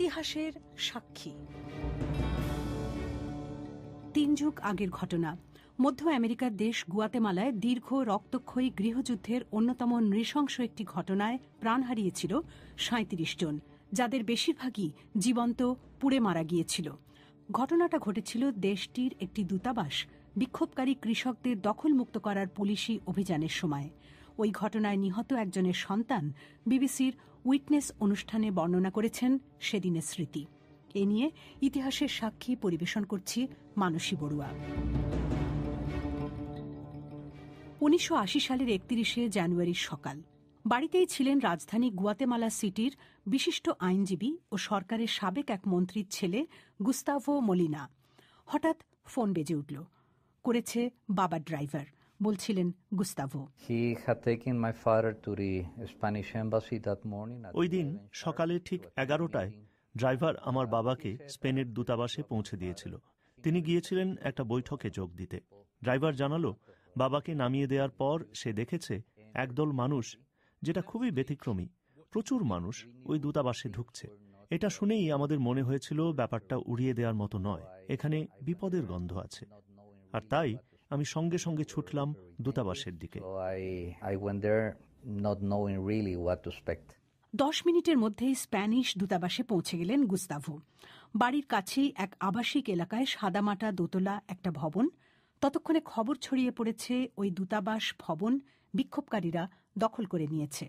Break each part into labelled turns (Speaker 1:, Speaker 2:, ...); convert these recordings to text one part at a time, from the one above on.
Speaker 1: ইতিহাসের সাক্ষী তিন যুগ আগের ঘটনা মধ্য আমেরিকার দেশ গুয়াতেমালায় দীর্ঘ রক্তক্ষয়ী গৃহযুদ্ধের অন্যতম নৃশংস একটি ঘটনায় প্রাণ হারিয়েছিল সাঁত্রিশ জন যাদের বেশিরভাগই জীবন্ত পুড়ে মারা গিয়েছিল ঘটনাটা ঘটেছিল দেশটির একটি দূতাবাস বিক্ষোভকারী কৃষকদের দখলমুক্ত করার পুলিশি অভিযানের সময় ওই ঘটনায় নিহত একজনের সন্তান বিবিসির উইটনেস অনুষ্ঠানে বর্ণনা করেছেন সেদিনের স্মৃতি এ নিয়ে ইতিহাসের সাক্ষী পরিবেশন করছি মানসী বড়ুয়া উনিশশো সালের একত্রিশে জানুয়ারির সকাল বাড়িতেই ছিলেন রাজধানী গুয়াতেমালা সিটির বিশিষ্ট আইনজীবী ও সরকারের সাবেক এক মন্ত্রীর ছেলে গুস্তাভো মলিনা হঠাৎ ফোন বেজে উঠল করেছে বাবা ড্রাইভার বলছিলেন গুস্তাভো
Speaker 2: ওই দিন
Speaker 3: সকালে ঠিক এগারোটায় ড্রাইভার আমার বাবাকে স্পেনের দূতাবাসে পৌঁছে দিয়েছিল তিনি গিয়েছিলেন একটা বৈঠকে যোগ দিতে ড্রাইভার জানালো বাবাকে নামিয়ে দেওয়ার পর সে দেখেছে একদল মানুষ যেটা খুবই ব্যতিক্রমী প্রচুর মানুষ ওই দূতাবাসে ঢুকছে এটা শুনেই আমাদের মনে হয়েছিল ব্যাপারটা উড়িয়ে দেওয়ার মতো নয় এখানে বিপদের গন্ধ আছে আর তাই আমি সঙ্গে সঙ্গে ছুটলাম দূতাবাসের দিকে
Speaker 1: দশ মিনিটের মধ্যে স্প্যানিশ দূতাবাসে পৌঁছে গেলেন গুস্তাভো বাড়ির কাছেই এক আবাসিক এলাকায় সাদামাটা দোতলা একটা ভবন ততক্ষণে খবর ছড়িয়ে পড়েছে ওই দূতাবাস ভবন বিক্ষোভকারীরা দখল করে নিয়েছে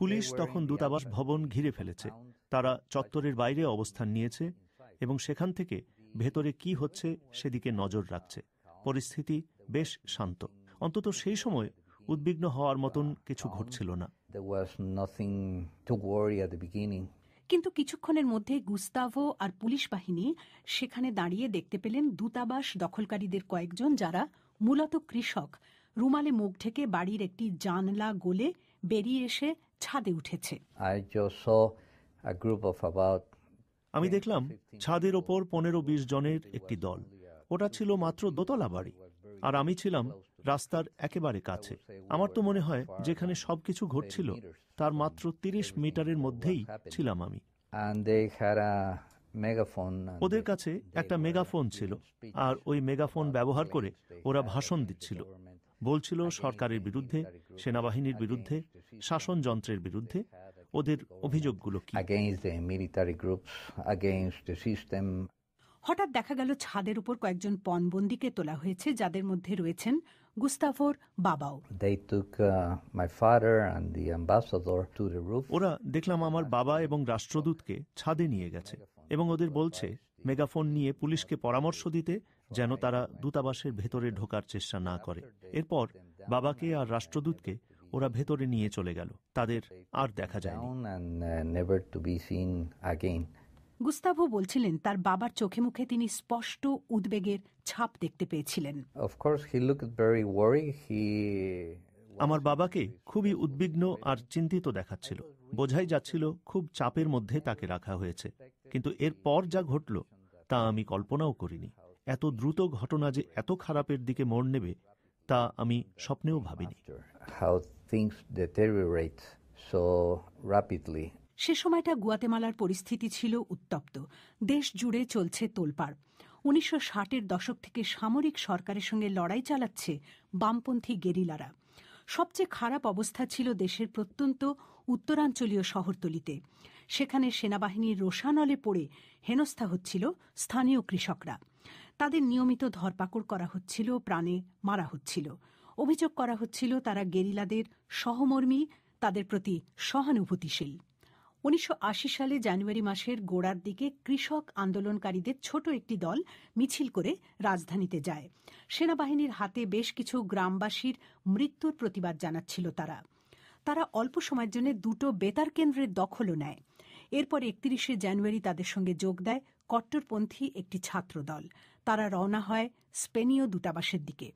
Speaker 2: পুলিশ তখন দূতাবাস ভবন ঘিরে ফেলেছে তারা চত্বরের
Speaker 3: বাইরে অবস্থান নিয়েছে এবং সেখান থেকে ভেতরে কি হচ্ছে সেদিকে নজর রাখছে পরিস্থিতি বেশ শান্ত অন্তত সেই সময় উদ্বিগ্ন হওয়ার মতন কিছু
Speaker 2: ঘটছিল না
Speaker 1: কিন্তু কিছুক্ষণের মধ্যে গুস্তাভো আর পুলিশ বাহিনী সেখানে দাঁড়িয়ে দেখতে পেলেন দূতাবাস দখলকারীদের কয়েকজন যারা মূলত কৃষক রুমালে মুখ ঢেকে বাড়ির একটি জানলা গোলে বেরিয়ে এসে ছাদে উঠেছে
Speaker 2: I জ saw a group
Speaker 3: আমি দেখলাম ছাদের ওপর পনেরো বিশ জনের একটি দল ওটা ছিল মাত্র দোতলা বাড়ি আর আমি ছিলাম রাস্তার একেবারে কাছে আমার তো মনে হয় যেখানে সবকিছু ঘটছিল তার মাত্র তিরিশ মিটারের মধ্যেই ছিলাম আমি ওদের কাছে একটা মেগাফোন ছিল আর ওই মেগাফোন ব্যবহার করে ওরা ভাষণ দিচ্ছিল বলছিল সরকারের বিরুদ্ধে সেনাবাহিনীর বিরুদ্ধে
Speaker 2: শাসন যন্ত্রের বিরুদ্ধে ওদের অভিযোগগুলো
Speaker 1: হঠাৎ দেখা গেল ছাদের উপর কয়েকজন পণবন্দিকে তোলা হয়েছে যাদের মধ্যে রয়েছেন গুস্তাফোর বাবাও
Speaker 2: uh, ওরা দেখলাম আমার বাবা এবং রাষ্ট্রদূতকে ছাদে
Speaker 3: নিয়ে গেছে এবং ওদের বলছে মেগাফোন নিয়ে পুলিশকে পরামর্শ দিতে যেন তারা দূতাবাসের ভেতরে ঢোকার চেষ্টা না করে এরপর বাবাকে আর রাষ্ট্রদূতকে ওরা ভেতরে
Speaker 2: নিয়ে চলে গেল তাদের আর দেখা যায়নি uh,
Speaker 1: গুস্তাভো বলছিলেন তার বাবার চোখে মুখে তিনি স্পষ্ট উদ্বেগের ছাপ দেখতে
Speaker 3: পেয়েছিলেন
Speaker 2: আমার বাবাকে খুবই
Speaker 3: উদ্বিগ্ন আর চিন্তিত দেখাচ্ছিল বোঝাই যাচ্ছিল খুব চাপের মধ্যে তাকে রাখা হয়েছে কিন্তু এর পর যা ঘটল তা আমি কল্পনাও করিনি এত দ্রুত ঘটনা যে এত খারাপের দিকে মোড় নেবে তা আমি স্বপ্নেও ভাবিনি
Speaker 2: things deteriorate so rapidly.
Speaker 1: সে সময়টা গুয়াতেমালার পরিস্থিতি ছিল উত্তপ্ত দেশ জুড়ে চলছে তোলপাড় উনিশশো ষাটের দশক থেকে সামরিক সরকারের সঙ্গে লড়াই চালাচ্ছে বামপন্থী গেরিলারা সবচেয়ে খারাপ অবস্থা ছিল দেশের প্রত্যন্ত উত্তরাঞ্চলীয় শহরতলিতে সেখানে সেনাবাহিনীর রোষানলে পড়ে হেনস্থা হচ্ছিল স্থানীয় কৃষকরা তাদের নিয়মিত ধরপাকড় করা হচ্ছিল প্রাণে মারা হচ্ছিল অভিযোগ করা হচ্ছিল তারা গেরিলাদের সহমর্মী তাদের প্রতি সহানুভূতিশীল উনিশশো সালে জানুয়ারি মাসের গোড়ার দিকে কৃষক আন্দোলনকারীদের ছোট একটি দল মিছিল করে রাজধানীতে যায় সেনাবাহিনীর হাতে বেশ কিছু গ্রামবাসীর মৃত্যুর প্রতিবাদ জানাচ্ছিল তারা তারা অল্প সময়ের জন্য দুটো বেতার কেন্দ্রের দখলও নেয় এরপর একত্রিশে জানুয়ারি তাদের সঙ্গে যোগ দেয় কট্টরপন্থী একটি ছাত্রদল তারা রওনা হয় স্পেনীয় দূতাবাসের দিকে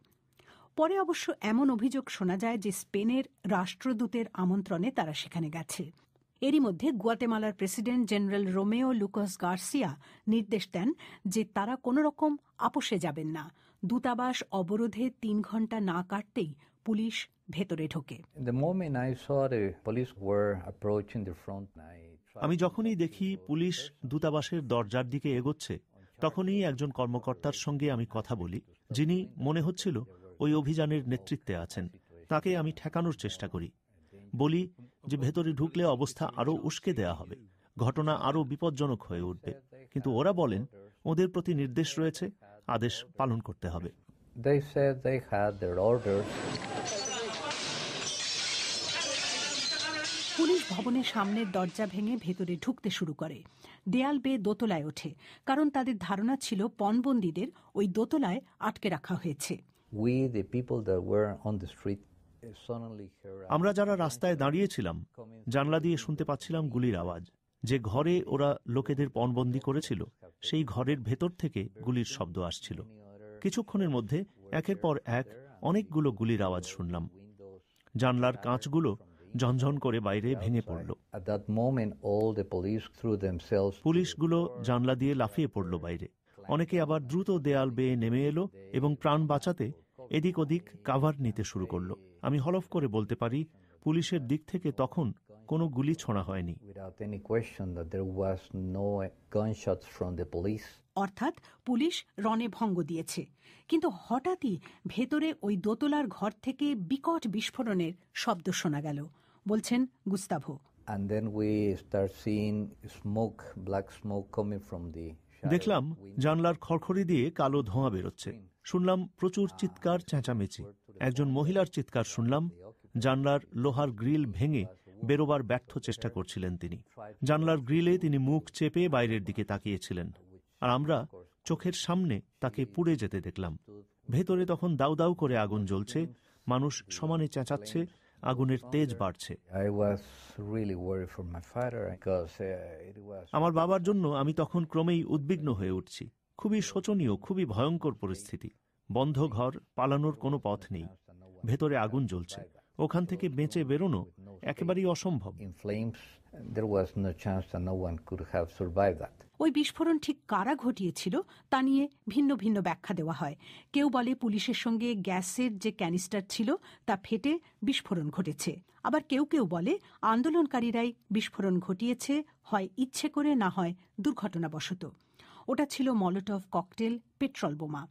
Speaker 1: পরে অবশ্য এমন অভিযোগ শোনা যায় যে স্পেনের রাষ্ট্রদূতের আমন্ত্রণে তারা সেখানে গেছে এরই মধ্যে গুয়াতেমালার president general Romeo Lucas Garcia নির্দেশ দেন যে তারা কোনো রকম আপোষে যাবেন না দূতাবাস অবরোধে তিন ঘন্টা না কাটতেই পুলিশ ভেতরে ঢোকে
Speaker 2: আমি যখনই দেখি পুলিশ
Speaker 3: দূতাবাসের দরজার দিকে এগোচ্ছে তখনই একজন কর্মকর্তার সঙ্গে আমি কথা বলি যিনি মনে হচ্ছিল ওই অভিযানের নেতৃত্বে আছেন তাকে আমি ঠেকানোর চেষ্টা করি বলি যে ভেতরে ঢুকলে অবস্থা আরও উস্কে দেয়া হবে ঘটনা আরও বিপজ্জনক হয়ে উঠবে কিন্তু ওরা বলেন ওদের প্রতি নির্দেশ রয়েছে আদেশ পালন করতে হবে
Speaker 1: পুলিশ ভবনের সামনের দরজা ভেঙে ভেতরে ঢুকতে শুরু করে দেয়াল বেয়ে দোতলায় ওঠে কারণ তাদের ধারণা ছিল পণবন্দীদের ওই দোতলায় আটকে রাখা
Speaker 3: হয়েছে
Speaker 2: Uh, আমরা যারা
Speaker 3: রাস্তায় দাঁড়িয়েছিলাম জানলা দিয়ে শুনতে পাচ্ছিলাম গুলির আওয়াজ যে ঘরে ওরা লোকেদের পণবন্দি করেছিল সেই ঘরের ভেতর থেকে গুলির শব্দ আসছিল কিছুক্ষণের মধ্যে একের পর এক অনেকগুলো গুলির আওয়াজ শুনলাম জানলার কাঁচগুলো ঝনঝন করে বাইরে ভেঙে পড়ল পুলিশগুলো জানলা দিয়ে লাফিয়ে পড়ল বাইরে অনেকে আবার দ্রুত দেয়াল বেয়ে নেমে এলো এবং প্রাণ বাঁচাতে এদিক ওদিক কাভার নিতে শুরু করল আমি হলফ করে বলতে পারি পুলিশের দিক থেকে তখন কোনো গুলি ছোঁড়া হয়নি
Speaker 1: অর্থাৎ পুলিশ রনে ভঙ্গ দিয়েছে কিন্তু হঠাৎই ভেতরে ওই দোতলার ঘর থেকে বিকট বিস্ফোরণের শব্দ শোনা গেল বলছেন গুস্তাভো
Speaker 3: দেখলাম জানলার খড়খড়ি দিয়ে কালো ধোঁয়া বেরোচ্ছে শুনলাম প্রচুর চিৎকার চেঁচামেচি একজন মহিলার চিৎকার শুনলাম জানলার লোহার গ্রিল ভেঙে বেরোবার ব্যর্থ চেষ্টা করছিলেন তিনি জানলার গ্রিলে তিনি মুখ চেপে বাইরের দিকে তাকিয়েছিলেন আর আমরা চোখের সামনে তাকে পুড়ে যেতে দেখলাম ভেতরে তখন দাউ দাউ করে আগুন জ্বলছে মানুষ সমানে চেঁচাচ্ছে আগুনের তেজ
Speaker 2: বাড়ছে uh,
Speaker 3: আমার বাবার জন্য আমি তখন ক্রমেই উদ্বিগ্ন হয়ে উঠছি খুবই শোচনীয় খুবই ভয়ঙ্কর পরিস্থিতি বন্ধ ঘর পালানোর কোনো পথ নেই ভেতরে আগুন জ্বলছে ওখান থেকে বেঁচে বেরোনো
Speaker 2: একেবারেই অসম্ভব
Speaker 1: ওই বিস্ফোরণ ঠিক কারা ঘটিয়েছিল তা নিয়ে ভিন্ন ভিন্ন ব্যাখ্যা দেওয়া হয় কেউ বলে পুলিশের সঙ্গে গ্যাসের যে ক্যানিস্টার ছিল তা ফেটে বিস্ফোরণ ঘটেছে আবার কেউ কেউ বলে আন্দোলনকারীরাই বিস্ফোরণ ঘটিয়েছে হয় ইচ্ছে করে না হয় দুর্ঘটনাবশত ওটা ছিল মলোটভ ককটেল পেট্রল বোমা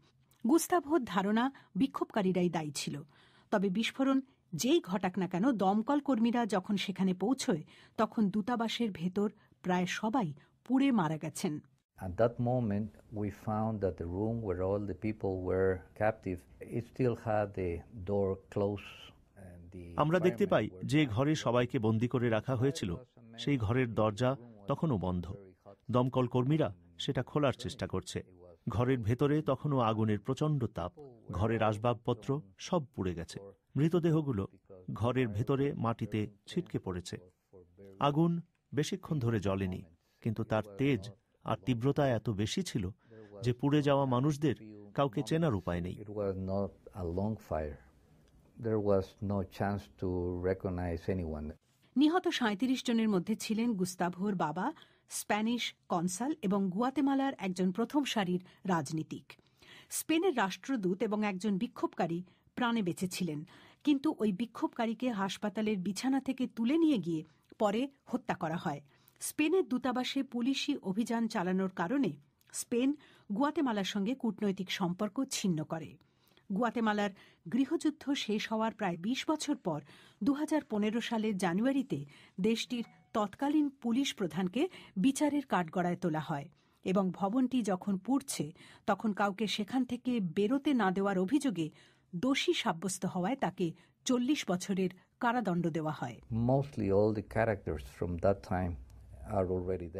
Speaker 1: গুস্তাভোর ধারণা বিক্ষোভকারীরাই দায়ী ছিল তবে বিস্ফোরণ যেই ঘটাক না কেন দমকল কর্মীরা যখন সেখানে পৌঁছয় তখন দূতাবাসের ভেতর প্রায় সবাই পুড়ে মারা
Speaker 2: গেছেন At that moment, we found that the room where all the people were captive, it still had the door closed. আমরা দেখতে পাই যে
Speaker 3: ঘরে সবাইকে বন্দী করে রাখা হয়েছিল সেই ঘরের দরজা তখনও বন্ধ দমকল কর্মীরা সেটা খোলার চেষ্টা করছে ঘরের ভেতরে তখনও আগুনের প্রচণ্ড তাপ ঘরের আসবাবপত্র সব পুড়ে গেছে মৃতদেহগুলো ঘরের ভেতরে মাটিতে ছিটকে পড়েছে আগুন বেশিক্ষণ ধরে জ্বলেনি কিন্তু তার তেজ আর তীব্রতা এত বেশি ছিল যে পুড়ে যাওয়া মানুষদের কাউকে চেনার উপায় নেই
Speaker 1: নিহত সাঁত্রিশ জনের মধ্যে ছিলেন গুস্তাভোর বাবা স্প্যানিশ কনসাল এবং গুয়াতেমালার একজন প্রথম সারির রাজনীতিক স্পেনের রাষ্ট্রদূত এবং একজন বিক্ষোভকারী প্রাণে বেঁচেছিলেন কিন্তু ওই বিক্ষোভকারীকে হাসপাতালের বিছানা থেকে তুলে নিয়ে গিয়ে পরে হত্যা করা হয় স্পেনের দূতাবাসে পুলিশি অভিযান চালানোর কারণে স্পেন গুয়াতেমালার সঙ্গে কূটনৈতিক সম্পর্ক ছিন্ন করে গুয়াতেমালার গৃহযুদ্ধ শেষ হওয়ার প্রায় ২০ বছর পর দু সালের জানুয়ারিতে দেশটির তৎকালীন পুলিশ প্রধানকে বিচারের কাঠগড়ায় তোলা হয় এবং ভবনটি যখন পুড়ছে তখন কাউকে সেখান থেকে বেরোতে না দেওয়ার অভিযোগে দোষী সাব্যস্ত হওয়ায় তাকে চল্লিশ বছরের কারাদণ্ড দেওয়া হয়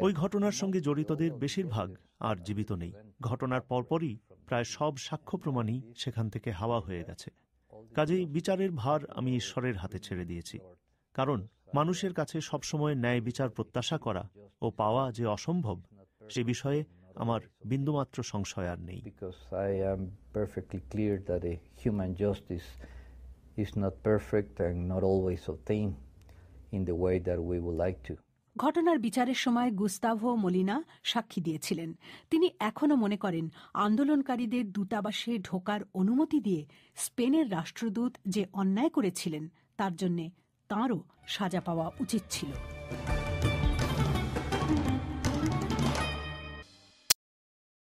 Speaker 2: ওই
Speaker 3: ঘটনার সঙ্গে জড়িতদের বেশিরভাগ আর জীবিত নেই ঘটনার পরপরই প্রায় সব সাক্ষ্য প্রমাণই সেখান থেকে হাওয়া হয়ে গেছে কাজেই বিচারের ভার আমি ঈশ্বরের হাতে ছেড়ে দিয়েছি কারণ মানুষের কাছে সবসময় ন্যায় বিচার প্রত্যাশা করা ও পাওয়া যে অসম্ভব
Speaker 2: সে বিষয়ে আমার বিন্দুমাত্র সংশয় আর নেই
Speaker 1: ঘটনার বিচারের সময় গুস্তাভো মলিনা সাক্ষী দিয়েছিলেন তিনি এখনও মনে করেন আন্দোলনকারীদের দূতাবাসে ঢোকার অনুমতি দিয়ে স্পেনের রাষ্ট্রদূত যে অন্যায় করেছিলেন তার জন্য তাঁরও সাজা পাওয়া উচিত ছিল